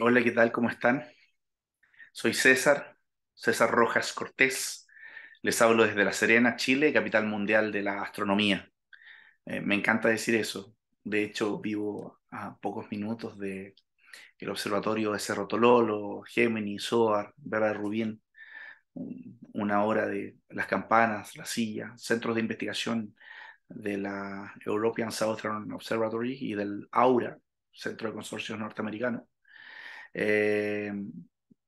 Hola, ¿qué tal? ¿Cómo están? Soy César, César Rojas Cortés. Les hablo desde La Serena, Chile, capital mundial de la astronomía. Eh, me encanta decir eso. De hecho, vivo a pocos minutos del observatorio de Cerro Tololo, Gemini, Soar, Vera Rubin, Una hora de las campanas, la silla, centros de investigación de la European Southern Observatory y del AURA, Centro de Consorcios Norteamericanos eh,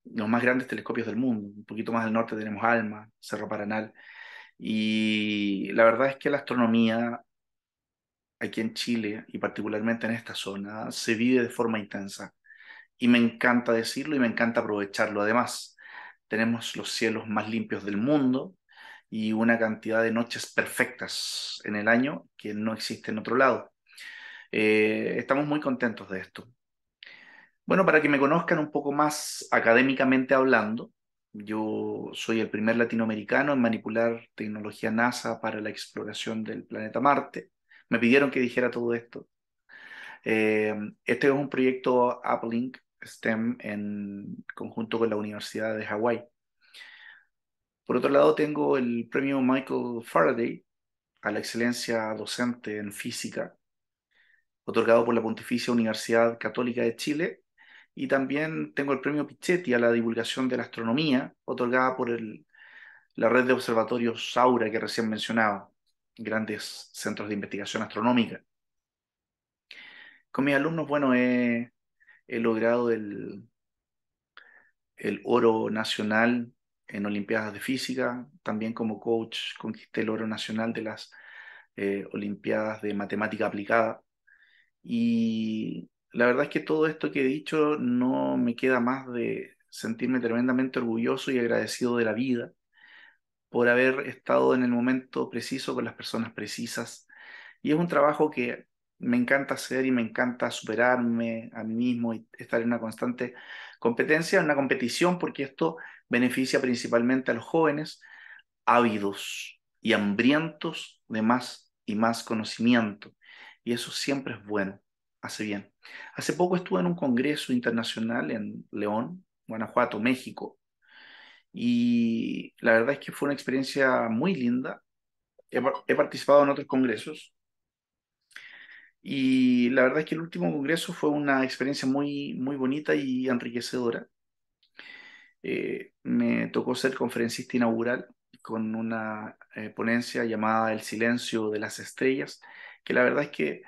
los más grandes telescopios del mundo. Un poquito más al norte tenemos ALMA, Cerro Paranal. Y la verdad es que la astronomía aquí en Chile y particularmente en esta zona se vive de forma intensa. Y me encanta decirlo y me encanta aprovecharlo. Además, tenemos los cielos más limpios del mundo y una cantidad de noches perfectas en el año que no existe en otro lado. Eh, estamos muy contentos de esto. Bueno, para que me conozcan un poco más académicamente hablando, yo soy el primer latinoamericano en manipular tecnología NASA para la exploración del planeta Marte. Me pidieron que dijera todo esto. Eh, este es un proyecto Uplink STEM en conjunto con la Universidad de Hawái. Por otro lado, tengo el premio Michael Faraday a la excelencia docente en física, otorgado por la Pontificia Universidad Católica de Chile y también tengo el premio Pichetti a la divulgación de la astronomía, otorgada por el, la red de observatorios Saura que recién mencionaba, grandes centros de investigación astronómica. Con mis alumnos, bueno, he, logrado el, el oro nacional en Olimpiadas de Física, también como coach conquisté el oro nacional de las eh, Olimpiadas de Matemática Aplicada y la verdad es que todo esto que he dicho no me queda más de sentirme tremendamente orgulloso y agradecido de la vida por haber estado en el momento preciso con las personas precisas. Y es un trabajo que me encanta hacer y me encanta superarme a mí mismo y estar en una constante competencia, en una competición, porque esto beneficia principalmente a los jóvenes ávidos y hambrientos de más y más conocimiento. Y eso siempre es bueno, hace bien. Hace poco estuve en un congreso internacional en León, Guanajuato, México, y la verdad es que fue una experiencia muy linda. He, participado en otros congresos y la verdad es que el último congreso fue una experiencia muy, muy bonita y enriquecedora. Eh, me tocó ser conferencista inaugural con una eh, ponencia llamada El silencio de las estrellas, que la verdad es que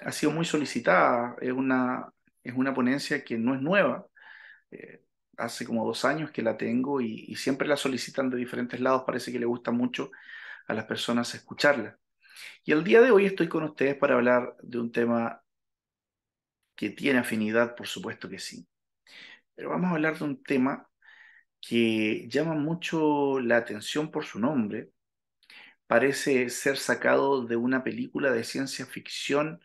ha sido muy solicitada, es una, es una ponencia que no es nueva, eh, hace como dos años que la tengo y, y, siempre la solicitan de diferentes lados, parece que le gusta mucho a las personas escucharla. Y el día de hoy estoy con ustedes para hablar de un tema que tiene afinidad, por supuesto que sí. Pero vamos a hablar de un tema que llama mucho la atención por su nombre. Parece ser sacado de una película de ciencia ficción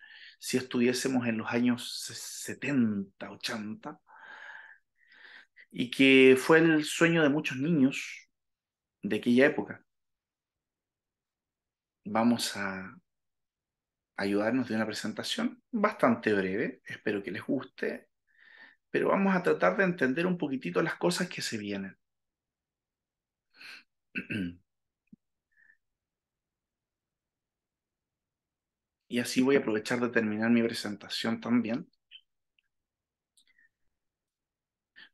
si estuviésemos en los años 70, 80, y que fue el sueño de muchos niños de aquella época. Vamos a ayudarnos de una presentación bastante breve, espero que les guste, pero vamos a tratar de entender un poquitito las cosas que se vienen. y así voy a aprovechar de terminar mi presentación también.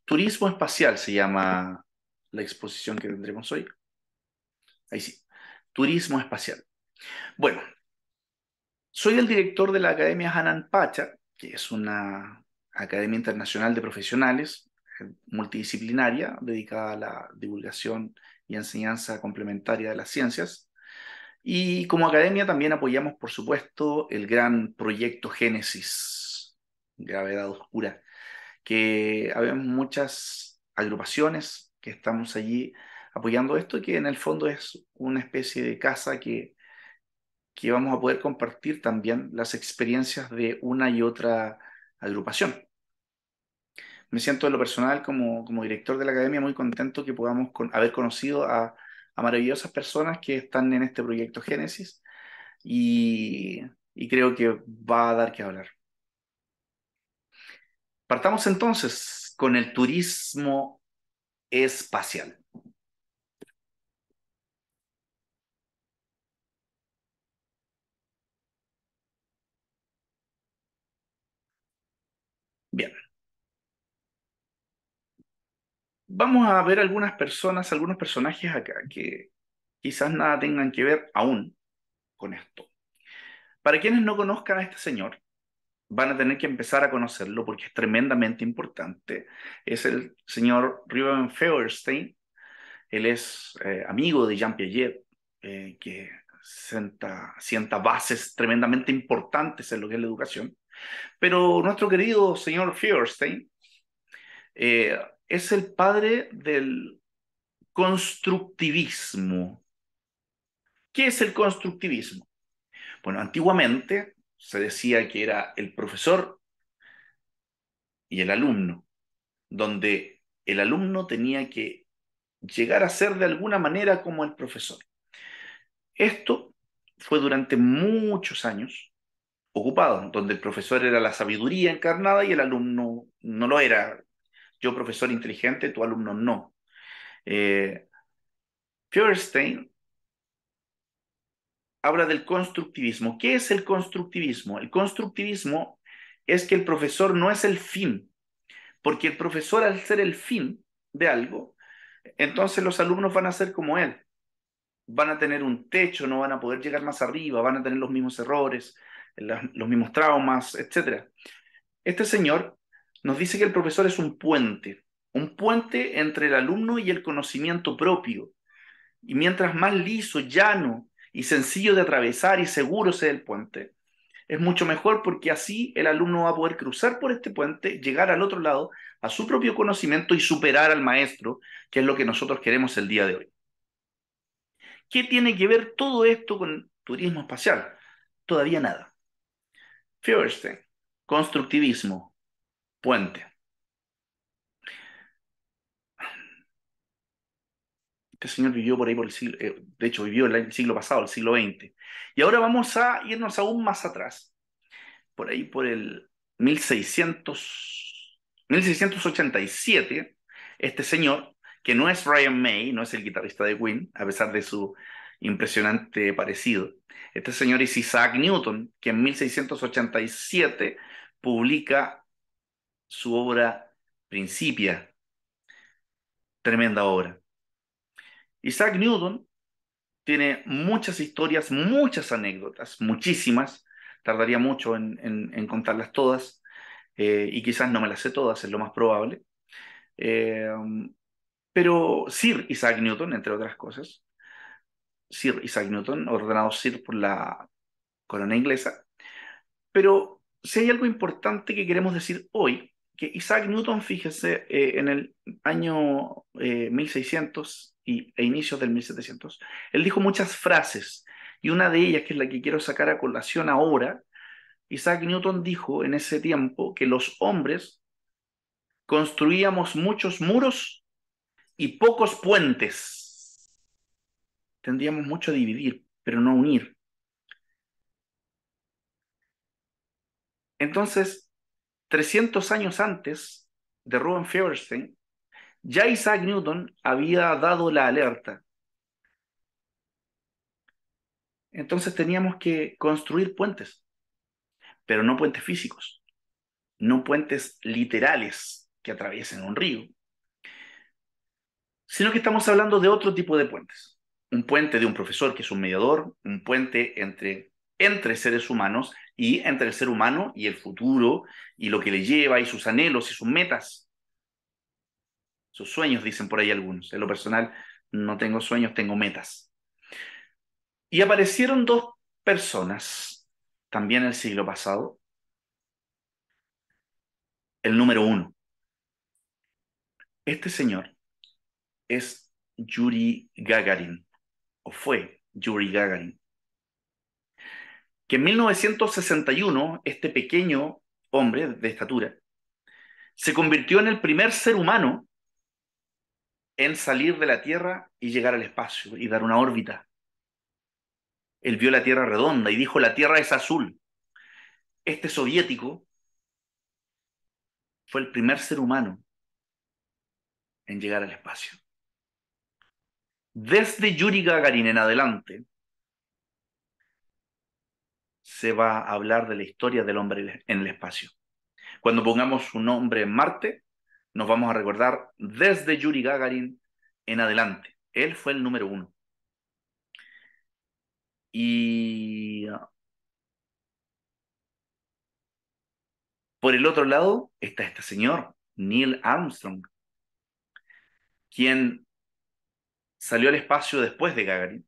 Turismo espacial se llama la exposición que tendremos hoy. Ahí sí. Turismo espacial. Bueno, soy el director de la Academia Hanan Pacha, que es una academia internacional de profesionales multidisciplinaria dedicada a la divulgación y enseñanza complementaria de las ciencias. Y como academia también apoyamos, por supuesto, el gran proyecto Génesis, Gravedad Oscura, que hay muchas agrupaciones que estamos allí apoyando esto, que en el fondo es una especie de casa que, que vamos a poder compartir también las experiencias de una y otra agrupación. Me siento en lo personal como, como director de la academia muy contento que podamos haber conocido a a maravillosas personas que están en este proyecto Génesis y, y creo que va a dar que hablar. Partamos entonces con el turismo espacial. vamos a ver algunas personas, algunos personajes acá que quizás nada tengan que ver aún con esto. Para quienes no conozcan a este señor, van a tener que empezar a conocerlo porque es tremendamente importante. Es el señor Ruben Feuerstein. Él es eh, amigo de Jean Piaget, eh, que sienta, sienta bases tremendamente importantes en lo que es la educación. Pero nuestro querido señor Feuerstein eh, es el padre del constructivismo. ¿Qué es el constructivismo? Bueno, antiguamente se decía que era el profesor y el alumno, donde el alumno tenía que llegar a ser de alguna manera como el profesor. Esto fue durante muchos años ocupado, donde el profesor era la sabiduría encarnada y el alumno no lo era, yo, profesor inteligente, tu alumno no. Eh, Feuerstein habla del constructivismo. ¿Qué es el constructivismo? El constructivismo es que el profesor no es el fin, porque el profesor al ser el fin de algo, entonces los alumnos van a ser como él. Van a tener un techo, no van a poder llegar más arriba, van a tener los mismos errores, los mismos traumas, etc. Este señor nos dice que el profesor es un puente, un puente entre el alumno y el conocimiento propio. Y mientras más liso, llano y sencillo de atravesar y seguro sea el puente, es mucho mejor porque así el alumno va a poder cruzar por este puente, llegar al otro lado, a su propio conocimiento y superar al maestro, que es lo que nosotros queremos el día de hoy. ¿Qué tiene que ver todo esto con turismo espacial? Todavía nada. thing, constructivismo, puente. Este señor vivió por ahí por el siglo, eh, de hecho vivió el siglo pasado, el siglo XX. Y ahora vamos a irnos aún más atrás, por ahí por el 1600, 1687, este señor, que no es Ryan May, no es el guitarrista de Queen, a pesar de su impresionante parecido. Este señor es Isaac Newton, que en 1687 publica su obra Principia. Tremenda obra. Isaac Newton tiene muchas historias, muchas anécdotas, muchísimas. Tardaría mucho en, contarlas todas eh, y quizás no me las sé todas, es lo más probable. Em, pero Sir Isaac Newton, entre otras cosas, Sir Isaac Newton, ordenado Sir por la corona inglesa. Pero si hay algo importante que queremos decir hoy, que Isaac Newton, fíjese, eh, en el año 1600 eh, y, e inicios del 1700, él dijo muchas frases y una de ellas, que es la que quiero sacar a colación ahora, Isaac Newton dijo en ese tiempo que los hombres construíamos muchos muros y pocos puentes. Tendríamos mucho a dividir, pero no unir. Entonces, 300 años antes de Ruben Feuerstein, ya Isaac Newton había dado la alerta. Entonces teníamos que construir puentes, pero no puentes físicos, no puentes literales que atraviesen un río, sino que estamos hablando de otro tipo de puentes. Un puente de un profesor que es un mediador, un puente entre, entre seres humanos y entre el ser humano y el futuro y lo que le lleva y sus anhelos y sus metas. Sus sueños, dicen por ahí algunos. En lo personal, no tengo sueños, tengo metas. Y aparecieron dos personas, también el siglo pasado. El número uno. Este señor es Yuri Gagarin, o fue Yuri Gagarin que en 1961 este pequeño hombre de estatura se convirtió en el primer ser humano en salir de la Tierra y llegar al espacio y dar una órbita. Él vio la Tierra redonda y dijo, la Tierra es azul. Este soviético fue el primer ser humano en llegar al espacio. Desde Yuri Gagarin en adelante, se va a hablar de la historia del hombre en el espacio. Cuando pongamos su nombre en Marte, nos vamos a recordar desde Yuri Gagarin en adelante. Él fue el número uno. Y ah, por el otro lado está este señor, Neil Armstrong, quien salió al espacio después de Gagarin,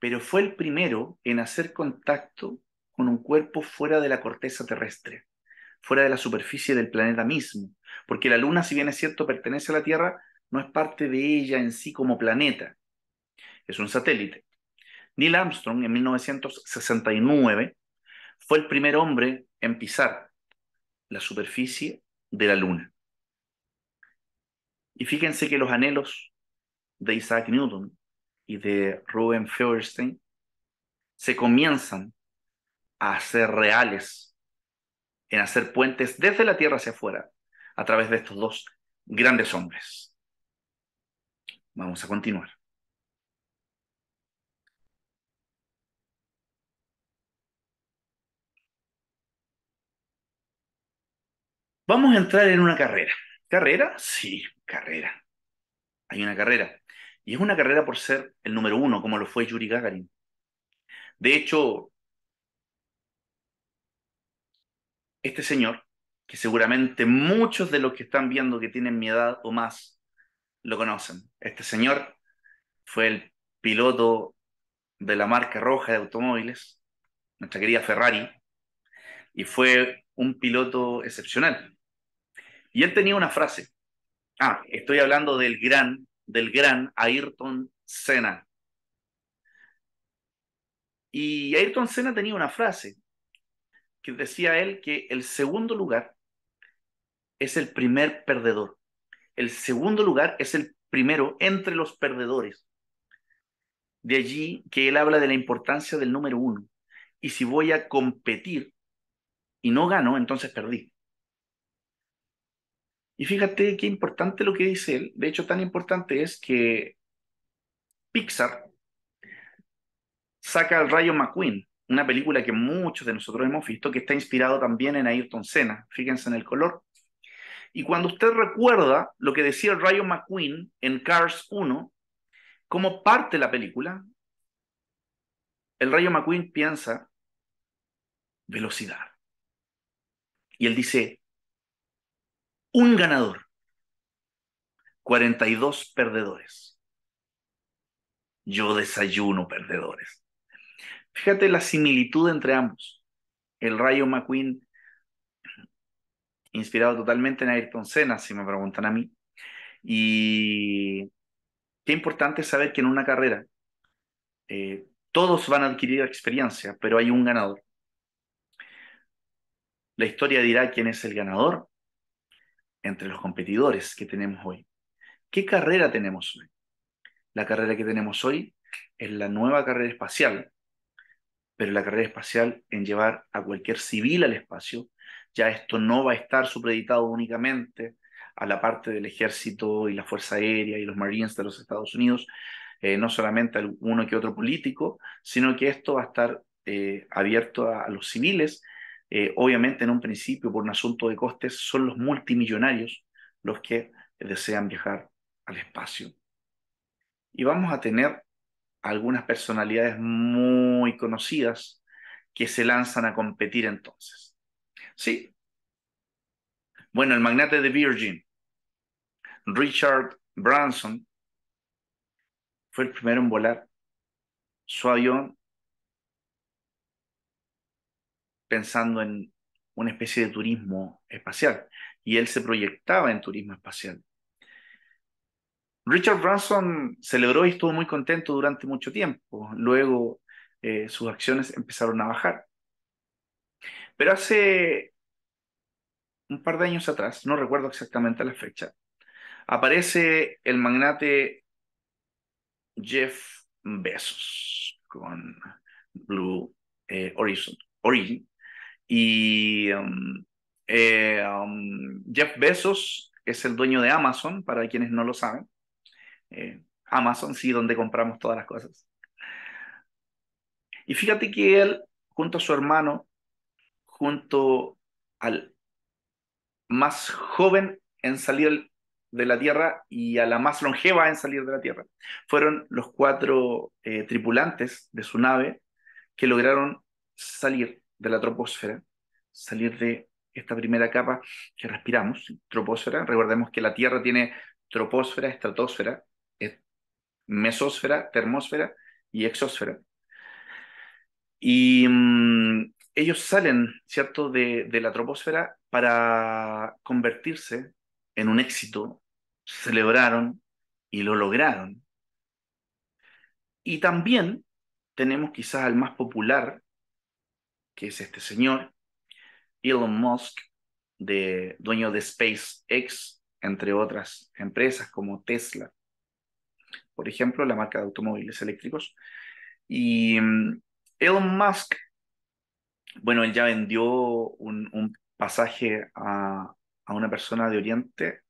pero fue el primero en hacer contacto con un cuerpo fuera de la corteza terrestre, fuera de la superficie del planeta mismo, porque la Luna, si bien es cierto, pertenece a la Tierra, no es parte de ella en sí como planeta, es un satélite. Neil Armstrong en 1969 fue el primer hombre en pisar la superficie de la Luna. Y fíjense que los anhelos de Isaac Newton y de Ruben Feuerstein se comienzan a ser reales, en hacer puentes desde la tierra hacia afuera, a través de estos dos grandes hombres. Vamos a continuar. Vamos a entrar en una carrera. ¿Carrera? Sí, carrera. Hay una carrera. Y es una carrera por ser el número uno, como lo fue Yuri Gagarin. De hecho, este señor, que seguramente muchos de los que están viendo que tienen mi edad o más lo conocen. Este señor fue el piloto de la marca roja de automóviles, nuestra querida Ferrari, y fue un piloto excepcional. Y él tenía una frase. Ah, estoy hablando del gran, del gran Ayrton Senna. Y Ayrton Senna tenía una frase que decía él que el segundo lugar es el primer perdedor. El segundo lugar es el primero entre los perdedores. De allí que él habla de la importancia del número uno. Y si voy a competir y no gano, entonces perdí. Y fíjate qué importante lo que dice él. De hecho, tan importante es que Pixar saca al rayo McQueen una película que muchos de nosotros hemos visto, que está inspirado también en Ayrton Senna. Fíjense en el color. Y cuando usted recuerda lo que decía el Rayo McQueen en Cars 1, como parte de la película, el Rayo McQueen piensa velocidad. Y él dice, un ganador, 42 perdedores. Yo desayuno perdedores. Fíjate la similitud entre ambos. El Rayo McQueen, inspirado totalmente en Ayrton Senna, si me preguntan a mí. Y qué importante saber que en una carrera eh, todos van a adquirir experiencia, pero hay un ganador. La historia dirá quién es el ganador entre los competidores que tenemos hoy. ¿Qué carrera tenemos hoy? La carrera que tenemos hoy es la nueva carrera espacial, pero la carrera espacial en llevar a cualquier civil al espacio, ya esto no va a estar supreditado únicamente a la parte del ejército y la Fuerza Aérea y los Marines de los Estados Unidos, eh, no solamente a uno que otro político, sino que esto va a estar eh, abierto a, los civiles. Eh, obviamente en un principio, por un asunto de costes, son los multimillonarios los que desean viajar al espacio. Y vamos a tener algunas personalidades muy conocidas que se lanzan a competir entonces. Sí. Bueno, el magnate de Virgin, Richard Branson, fue el primero en volar. Su avión, pensando en una especie de turismo espacial, y él se proyectaba en turismo espacial. Richard Branson celebró y estuvo muy contento durante mucho tiempo. Luego eh, sus acciones empezaron a bajar. Pero hace un par de años atrás, no recuerdo exactamente la fecha, aparece el magnate Jeff Bezos con Blue eh, Origin. Y um, eh, um, Jeff Bezos es el dueño de Amazon, para quienes no lo saben. Eh, Amazon, sí, donde compramos todas las cosas. Y fíjate que él, junto a su hermano, junto al más joven en salir de la Tierra y a la más longeva en salir de la Tierra, fueron los cuatro eh, tripulantes de su nave que lograron salir de la troposfera, salir de esta primera capa que respiramos, troposfera. Recordemos que la Tierra tiene troposfera, estratosfera, mesósfera, termósfera y exósfera. Y mm, ellos salen, ¿cierto?, de, la troposfera para convertirse en un éxito, celebraron y lo lograron. Y también tenemos quizás al más popular, que es este señor, Elon Musk, de, dueño de SpaceX, entre otras empresas como Tesla por ejemplo, la marca de automóviles eléctricos. Y mm, Elon Musk, bueno, él ya vendió un, pasaje a, una persona de Oriente,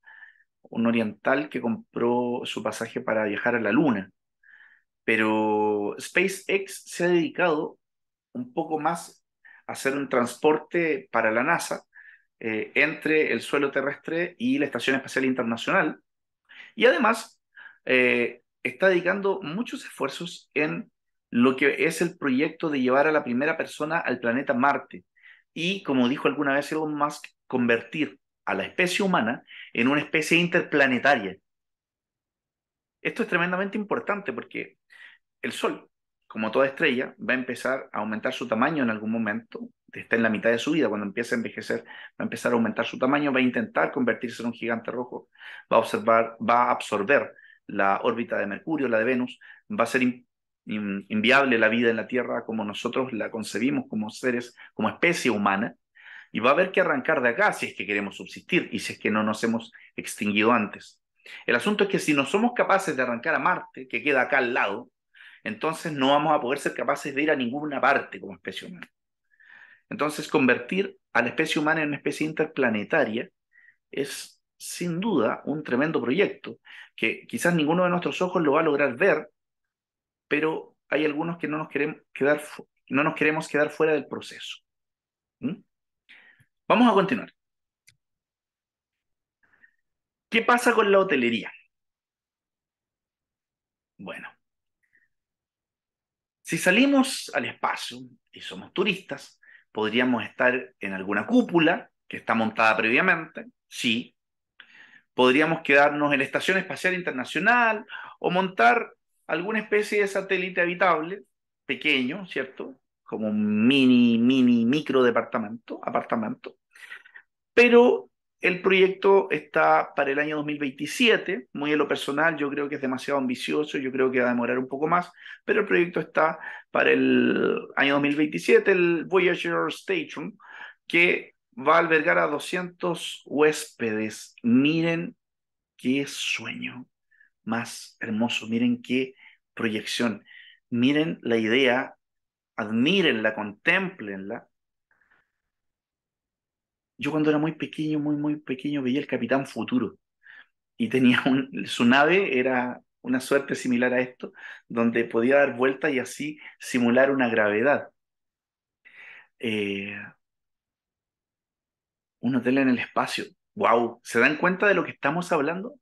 un oriental que compró su pasaje para viajar a la Luna. Pero SpaceX se ha dedicado un poco más a hacer un transporte para la NASA eh, entre el suelo terrestre y la Estación Espacial Internacional. Y además, eh, está dedicando muchos esfuerzos en lo que es el proyecto de llevar a la primera persona al planeta Marte y, como dijo alguna vez Elon Musk, convertir a la especie humana en una especie interplanetaria. Esto es tremendamente importante porque el Sol, como toda estrella, va a empezar a aumentar su tamaño en algún momento, está en la mitad de su vida, cuando empieza a envejecer, va a empezar a aumentar su tamaño, va a intentar convertirse en un gigante rojo, va a observar, va a absorber la órbita de Mercurio, la de Venus, va a ser inviable la vida en la Tierra como nosotros la concebimos como seres, como especie humana, y va a haber que arrancar de acá si es que queremos subsistir y si es que no nos hemos extinguido antes. El asunto es que si no somos capaces de arrancar a Marte, que queda acá al lado, entonces no vamos a poder ser capaces de ir a ninguna parte como especie humana. Entonces, convertir a la especie humana en una especie interplanetaria es sin duda un tremendo proyecto, que quizás ninguno de nuestros ojos lo va a lograr ver, pero hay algunos que no nos queremos quedar, no nos queremos quedar fuera del proceso. ¿Mm? Vamos a continuar. ¿Qué pasa con la hotelería? Bueno, si salimos al espacio y somos turistas, podríamos estar en alguna cúpula que está montada previamente, sí, podríamos quedarnos en la Estación Espacial Internacional o montar alguna especie de satélite habitable, pequeño, ¿cierto? Como un mini, mini, micro departamento, apartamento. Pero el proyecto está para el año 2027, muy a lo personal, yo creo que es demasiado ambicioso, yo creo que va a demorar un poco más, pero el proyecto está para el año 2027, el Voyager Station, que va a albergar a 200 huéspedes. Miren qué sueño más hermoso, miren qué proyección, miren la idea, admírenla, contemplenla. Yo cuando era muy pequeño, muy, muy pequeño, veía el Capitán Futuro y tenía un, su nave, era una suerte similar a esto, donde podía dar vuelta y así simular una gravedad. Eh, un hotel en el espacio. ¡Wow! ¿Se dan cuenta de lo que estamos hablando?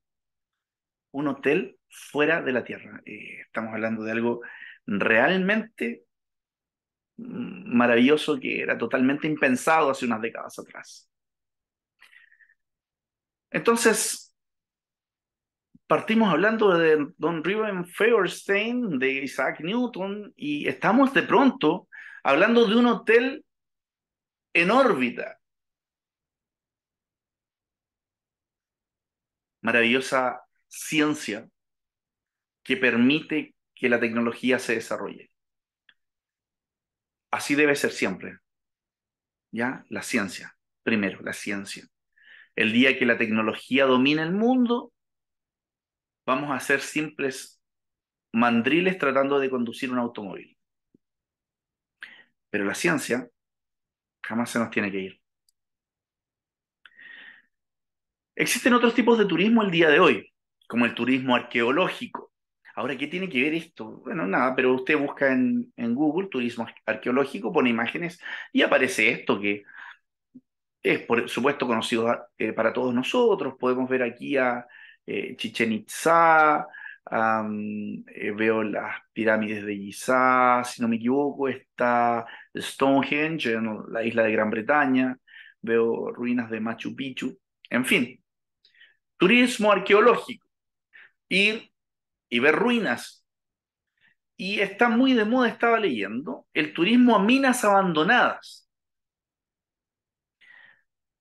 Un hotel fuera de la Tierra. Eh, estamos hablando de algo realmente mm, maravilloso que era totalmente impensado hace unas décadas atrás. Entonces, partimos hablando de Don Riven Feuerstein, de Isaac Newton, y estamos de pronto hablando de un hotel en órbita. maravillosa ciencia que permite que la tecnología se desarrolle. Así debe ser siempre. ¿Ya? La ciencia. Primero, la ciencia. El día que la tecnología domine el mundo, vamos a ser simples mandriles tratando de conducir un automóvil. Pero la ciencia jamás se nos tiene que ir. Existen otros tipos de turismo el día de hoy, como el turismo arqueológico. Ahora, ¿qué tiene que ver esto? Bueno, nada, pero usted busca en, en Google turismo arqueológico, pone imágenes y aparece esto que es, por supuesto, conocido eh, para todos nosotros. Podemos ver aquí a eh, Chichen Itza, eh, veo las pirámides de Giza, si no me equivoco, está Stonehenge en la isla de Gran Bretaña, veo ruinas de Machu Picchu, en fin, turismo arqueológico, ir y ver ruinas. Y está muy de moda, estaba leyendo, el turismo a minas abandonadas.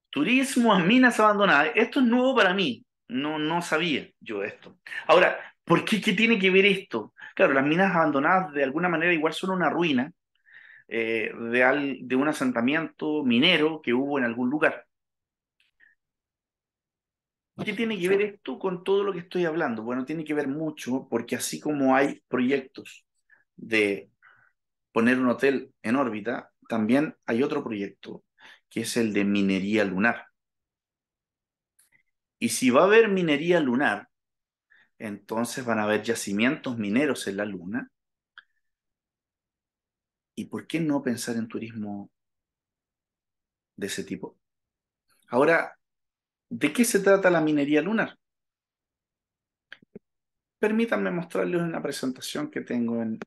Turismo a minas abandonadas. Esto es nuevo para mí. No, no sabía yo esto. Ahora, ¿por qué, tiene que ver esto? Claro, las minas abandonadas de alguna manera igual son una ruina eh, de, de un asentamiento minero que hubo en algún lugar. ¿Qué tiene que ver esto con todo lo que estoy hablando? Bueno, tiene que ver mucho porque así como hay proyectos de poner un hotel en órbita, también hay otro proyecto que es el de minería lunar. Y si va a haber minería lunar, entonces van a haber yacimientos mineros en la luna. ¿Y por qué no pensar en turismo de ese tipo? Ahora, ¿De qué se trata la minería lunar? Permítanme mostrarles una presentación que tengo en,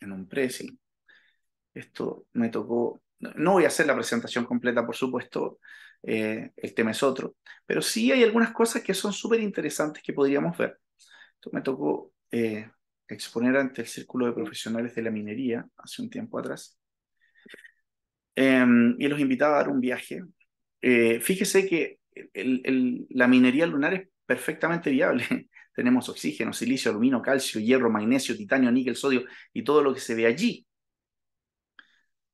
en un precio Esto me tocó, no voy a hacer la presentación completa, por supuesto, eh, el tema es otro, pero sí hay algunas cosas que son súper interesantes que podríamos ver. Esto me tocó eh, exponer ante el Círculo de Profesionales de la Minería hace un tiempo atrás. Em, y los invitaba a dar un viaje. Eh, fíjese que la minería lunar es perfectamente viable. Tenemos oxígeno, silicio, aluminio, calcio, hierro, magnesio, titanio, níquel, sodio y todo lo que se ve allí.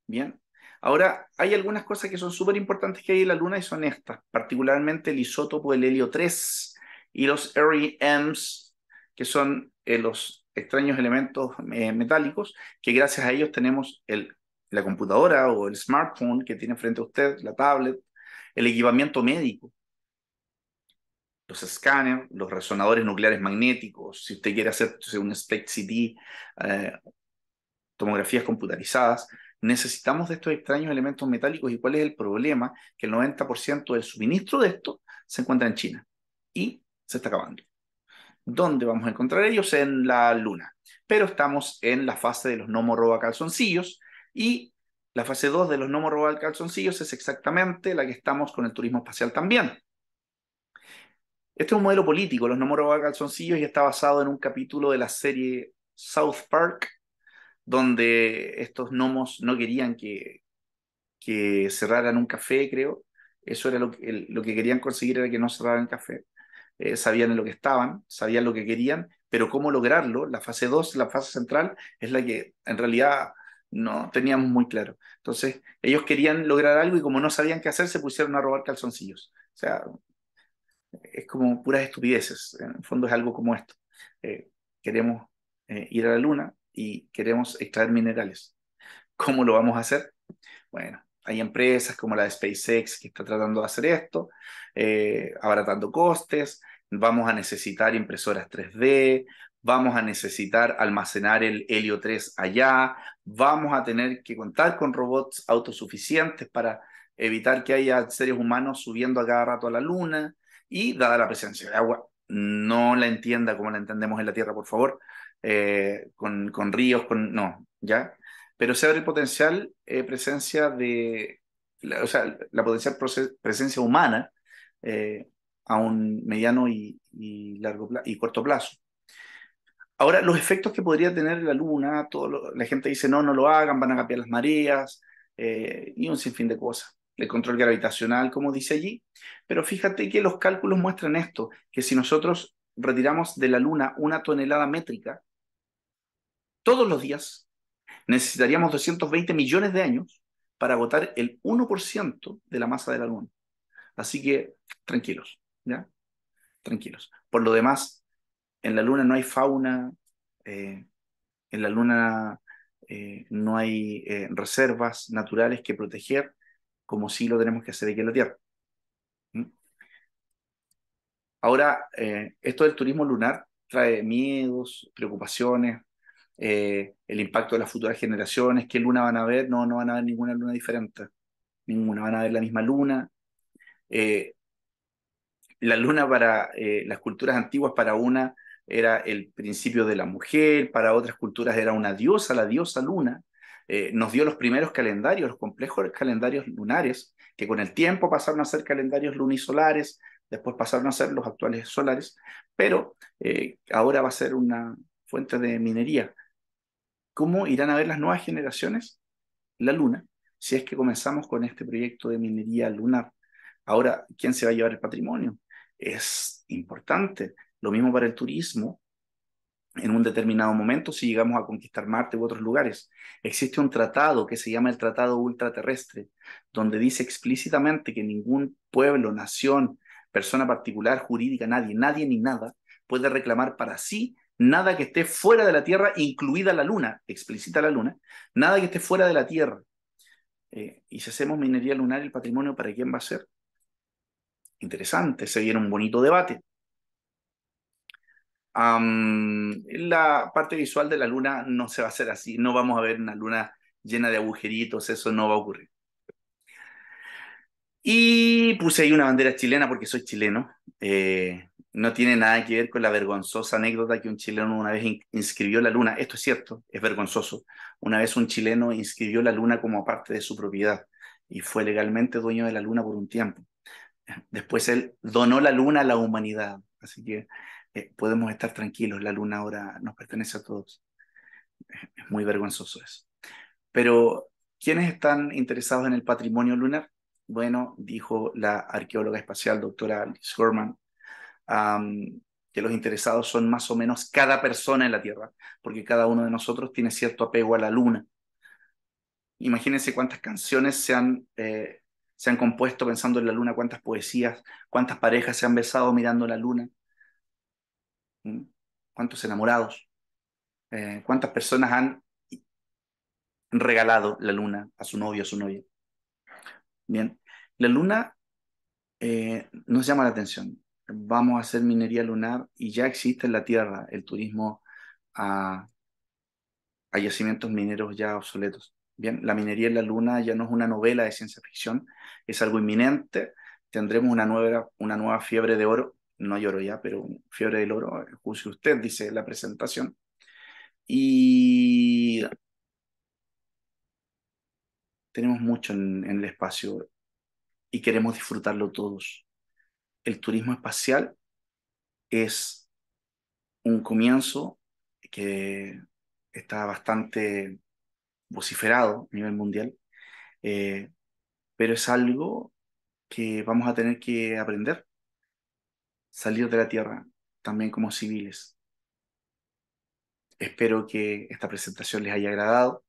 Bien. Ahora, hay algunas cosas que son súper importantes que hay en la Luna y son estas, particularmente el isótopo del helio 3 y los REMs, que son eh, los extraños elementos eh, metálicos, que gracias a ellos tenemos el, la computadora o el smartphone que tiene frente a usted, la tablet, el equipamiento médico los escáneres, los resonadores nucleares magnéticos, si usted quiere hacer un SPECT CT, eh, tomografías computarizadas, necesitamos de estos extraños elementos metálicos y cuál es el problema, que el 90% del suministro de esto se encuentra en China y se está acabando. ¿Dónde vamos a encontrar ellos? En la Luna. Pero estamos en la fase de los no roba calzoncillos y la fase 2 de los no roba calzoncillos es exactamente la que estamos con el turismo espacial también. Este es un modelo político, los nomos robar calzoncillos, y está basado en un capítulo de la serie South Park, donde estos gnomos no querían que, que cerraran un café, creo. Eso era lo que, lo que querían conseguir, era que no cerraran el café. Eh, sabían en lo que estaban, sabían lo que querían, pero cómo lograrlo, la fase 2, la fase central, es la que en realidad no teníamos muy claro. Entonces, ellos querían lograr algo y como no sabían qué hacer, se pusieron a robar calzoncillos. O sea, es como puras estupideces. En el fondo es algo como esto. Eh, queremos eh, ir a la luna y queremos extraer minerales. ¿Cómo lo vamos a hacer? Bueno, hay empresas como la de SpaceX que está tratando de hacer esto, eh, abaratando costes. Vamos a necesitar impresoras 3D, vamos a necesitar almacenar el helio 3 allá, vamos a tener que contar con robots autosuficientes para evitar que haya seres humanos subiendo a cada rato a la luna y dada la presencia de agua, no la entienda como la entendemos en la Tierra, por favor, eh, con, ríos, con... No, ¿ya? Pero se abre el potencial eh, presencia de... La, potencial presencia humana eh, a un mediano y, largo y corto plazo. Ahora, los efectos que podría tener la luna, todo la gente dice, no, no lo hagan, van a cambiar las mareas y un sinfín de cosas el control gravitacional, como dice allí. Pero fíjate que los cálculos muestran esto, que si nosotros retiramos de la Luna una tonelada métrica, todos los días necesitaríamos 220 millones de años para agotar el 1% de la masa de la Luna. Así que tranquilos, ¿ya? Tranquilos. Por lo demás, en la Luna no hay fauna, eh, en la Luna eh, no hay eh, reservas naturales que proteger, como si lo tenemos que hacer aquí en la Tierra. ¿Mm? Ahora, eh, esto del turismo lunar trae miedos, preocupaciones, eh, el impacto de las futuras generaciones, qué luna van a ver, no, no van a ver ninguna luna diferente, ninguna van a ver la misma luna. Eh, la luna para las culturas antiguas, para una era el principio de la mujer, para otras culturas era una diosa, la diosa luna, eh, nos dio los primeros calendarios, los complejos calendarios lunares, que con el tiempo pasaron a ser calendarios lunisolares, después pasaron a ser los actuales solares, pero eh, ahora va a ser una fuente de minería. ¿Cómo irán a ver las nuevas generaciones la luna si es que comenzamos con este proyecto de minería lunar? Ahora, ¿quién se va a llevar el patrimonio? Es importante. Lo mismo para el turismo, en un determinado momento si llegamos a conquistar Marte u otros lugares. Existe un tratado que se llama el Tratado Ultraterrestre, donde dice explícitamente que ningún pueblo, nación, persona particular, jurídica, nadie, nadie ni nada puede reclamar para sí nada que esté fuera de la Tierra, incluida la Luna, explícita la Luna, nada que esté fuera de la Tierra. Eh, y si hacemos minería lunar, el patrimonio, ¿para quién va a ser? Interesante, se viene un bonito debate la parte visual de la luna no se va a hacer así, no vamos a ver una luna llena de agujeritos, eso no va a ocurrir. Y puse ahí una bandera chilena porque soy chileno. Eh, no tiene nada que ver con la vergonzosa anécdota que un chileno una vez inscribió la luna. Esto es cierto, es vergonzoso. Una vez un chileno inscribió la luna como parte de su propiedad y fue legalmente dueño de la luna por un tiempo. Después él donó la luna a la humanidad. Así que eh, podemos estar tranquilos, la luna ahora nos pertenece a todos. Es muy vergonzoso eso. Pero, ¿quiénes están interesados en el patrimonio lunar? Bueno, dijo la arqueóloga espacial doctora Liz Gorman, que los interesados son más o menos cada persona en la Tierra, porque cada uno de nosotros tiene cierto apego a la luna. Imagínense cuántas canciones se han, eh, se han compuesto pensando en la luna, cuántas poesías, cuántas parejas se han besado mirando la luna cuántos enamorados, eh, cuántas personas han regalado la luna a su novio, a su novia. Bien, la luna eh, nos llama la atención. Vamos a hacer minería lunar y ya existe en la Tierra el turismo a, yacimientos mineros ya obsoletos. Bien, la minería en la luna ya no es una novela de ciencia ficción, es algo inminente. Tendremos una nueva, una nueva fiebre de oro no lloro ya, pero Fiebre del Oro, eh, juzgue usted, dice la presentación. Y tenemos mucho en, el espacio y queremos disfrutarlo todos. El turismo espacial es un comienzo que está bastante vociferado a nivel mundial, eh, pero es algo que vamos a tener que aprender salir de la tierra también como civiles. Espero que esta presentación les haya agradado.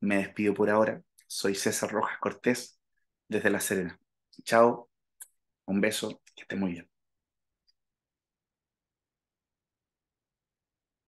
Me despido por ahora. Soy César Rojas Cortés desde La Serena. Chao, un beso, que esté muy bien.